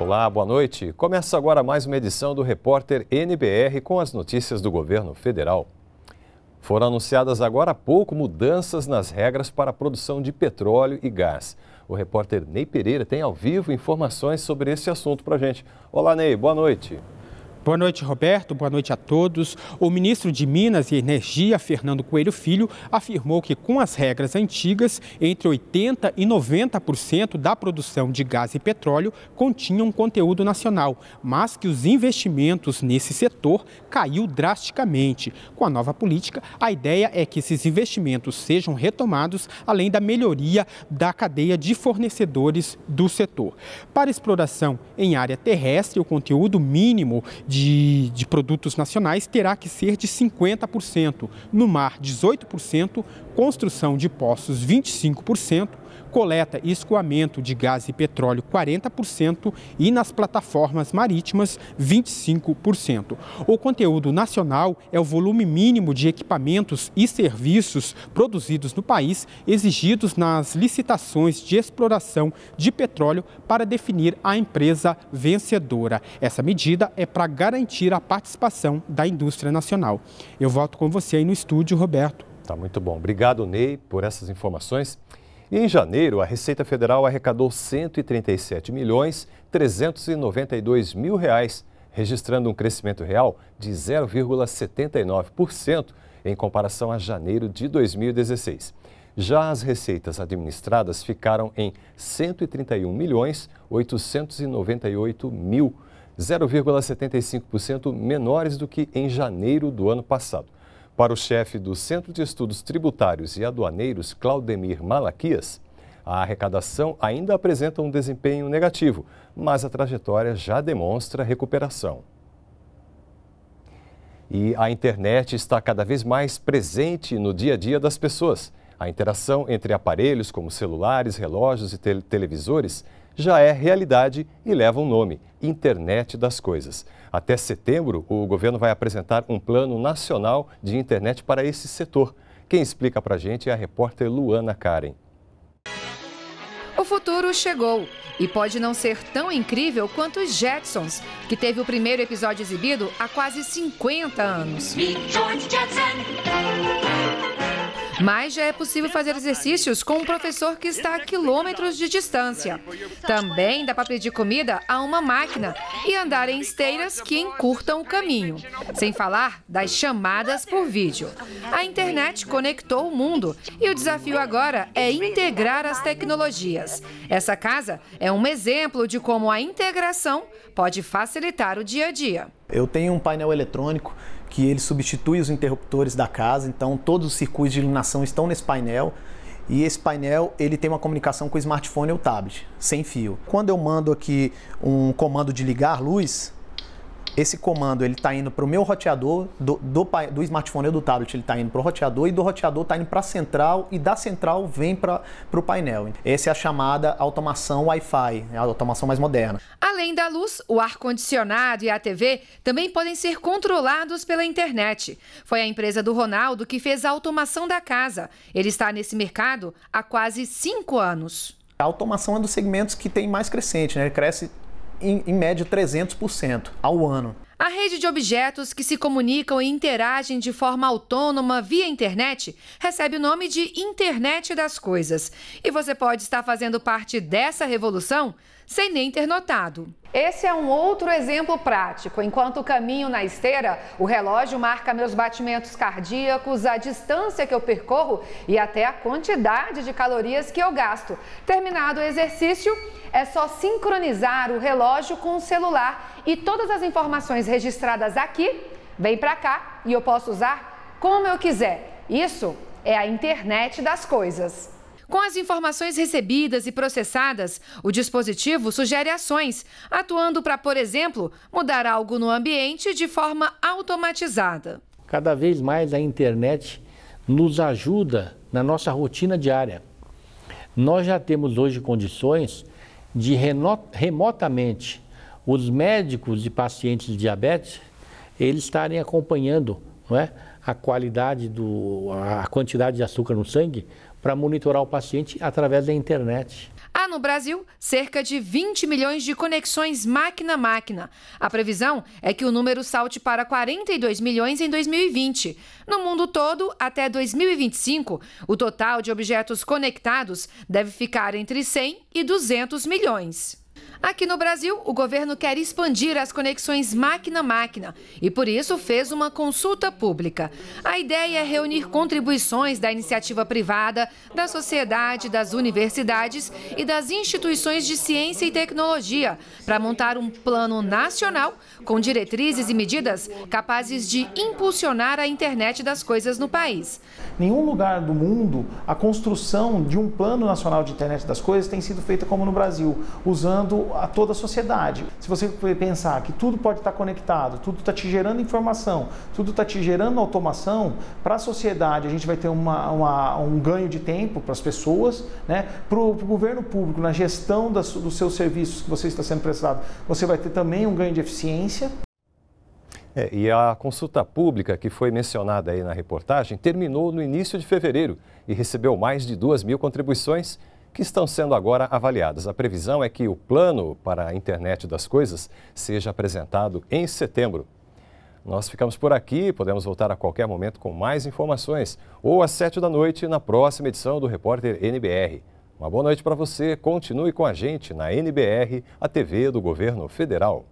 Olá, boa noite. Começa agora mais uma edição do Repórter NBR com as notícias do governo federal. Foram anunciadas agora há pouco mudanças nas regras para a produção de petróleo e gás. O repórter Ney Pereira tem ao vivo informações sobre esse assunto para a gente. Olá, Ney, boa noite. Boa noite, Roberto. Boa noite a todos. O ministro de Minas e Energia, Fernando Coelho Filho, afirmou que com as regras antigas, entre 80 e 90% da produção de gás e petróleo continham conteúdo nacional, mas que os investimentos nesse setor caiu drasticamente. Com a nova política, a ideia é que esses investimentos sejam retomados, além da melhoria da cadeia de fornecedores do setor. Para exploração em área terrestre, o conteúdo mínimo de de, de produtos nacionais terá que ser de 50%, no mar 18%, construção de poços 25%, coleta e escoamento de gás e petróleo 40% e nas plataformas marítimas 25%. O conteúdo nacional é o volume mínimo de equipamentos e serviços produzidos no país exigidos nas licitações de exploração de petróleo para definir a empresa vencedora. Essa medida é para garantir a participação da indústria nacional. Eu volto com você aí no estúdio, Roberto. Tá muito bom. Obrigado, Ney, por essas informações. Em janeiro, a Receita Federal arrecadou 137 milhões 392 mil reais, registrando um crescimento real de 0,79% em comparação a janeiro de 2016. Já as receitas administradas ficaram em 131 milhões 898 mil, 0,75% menores do que em janeiro do ano passado. Para o chefe do Centro de Estudos Tributários e Aduaneiros, Claudemir Malaquias, a arrecadação ainda apresenta um desempenho negativo, mas a trajetória já demonstra recuperação. E a internet está cada vez mais presente no dia a dia das pessoas. A interação entre aparelhos como celulares, relógios e te televisores já é realidade e leva um nome: Internet das Coisas. Até setembro, o governo vai apresentar um plano nacional de internet para esse setor. Quem explica para a gente é a repórter Luana Karen. O futuro chegou e pode não ser tão incrível quanto os Jetsons, que teve o primeiro episódio exibido há quase 50 anos. Mas já é possível fazer exercícios com um professor que está a quilômetros de distância. Também dá para pedir comida a uma máquina e andar em esteiras que encurtam o caminho. Sem falar das chamadas por vídeo. A internet conectou o mundo e o desafio agora é integrar as tecnologias. Essa casa é um exemplo de como a integração pode facilitar o dia a dia. Eu tenho um painel eletrônico que ele substitui os interruptores da casa, então todos os circuitos de iluminação estão nesse painel e esse painel ele tem uma comunicação com o smartphone ou tablet, sem fio. Quando eu mando aqui um comando de ligar luz, esse comando ele está indo para o meu roteador, do, do, do, smartphone ou do tablet ele está indo para o roteador, e do roteador está indo para a central, e da central vem para o painel. Essa é a chamada automação Wi-Fi, é a automação mais moderna. Além da luz, o ar-condicionado e a TV também podem ser controlados pela internet. Foi a empresa do Ronaldo que fez a automação da casa. Ele está nesse mercado há quase cinco anos. A automação é um dos segmentos que tem mais crescente, né? Ele cresce em, em média 300% ao ano. A rede de objetos que se comunicam e interagem de forma autônoma via internet recebe o nome de Internet das Coisas. E você pode estar fazendo parte dessa revolução sem nem ter notado. Esse é um outro exemplo prático. Enquanto caminho na esteira, o relógio marca meus batimentos cardíacos, a distância que eu percorro e até a quantidade de calorias que eu gasto. Terminado o exercício, é só sincronizar o relógio com o celular e todas as informações registradas aqui, vem para cá e eu posso usar como eu quiser. Isso é a internet das coisas. Com as informações recebidas e processadas, o dispositivo sugere ações, atuando para, por exemplo, mudar algo no ambiente de forma automatizada. Cada vez mais a internet nos ajuda na nossa rotina diária. Nós já temos hoje condições de remotamente os médicos de pacientes de diabetes, eles estarem acompanhando não é, a qualidade, do, a quantidade de açúcar no sangue para monitorar o paciente através da internet. Há no Brasil cerca de 20 milhões de conexões máquina a máquina. A previsão é que o número salte para 42 milhões em 2020. No mundo todo, até 2025, o total de objetos conectados deve ficar entre 100 e 200 milhões. Aqui no Brasil, o governo quer expandir as conexões máquina-máquina e, por isso, fez uma consulta pública. A ideia é reunir contribuições da iniciativa privada, da sociedade, das universidades e das instituições de ciência e tecnologia para montar um plano nacional com diretrizes e medidas capazes de impulsionar a internet das coisas no país. Nenhum lugar do mundo a construção de um plano nacional de internet das coisas tem sido feita como no Brasil, usando conectado a toda a sociedade. Se você pensar que tudo pode estar conectado, tudo está te gerando informação, tudo está te gerando automação, para a sociedade a gente vai ter uma, uma, um ganho de tempo para as pessoas, né? para o governo público, na gestão das, dos seus serviços que você está sendo prestado, você vai ter também um ganho de eficiência. É, e a consulta pública que foi mencionada aí na reportagem terminou no início de fevereiro e recebeu mais de duas mil contribuições que estão sendo agora avaliadas. A previsão é que o plano para a internet das coisas seja apresentado em setembro. Nós ficamos por aqui, podemos voltar a qualquer momento com mais informações ou às sete da noite na próxima edição do Repórter NBR. Uma boa noite para você, continue com a gente na NBR, a TV do Governo Federal.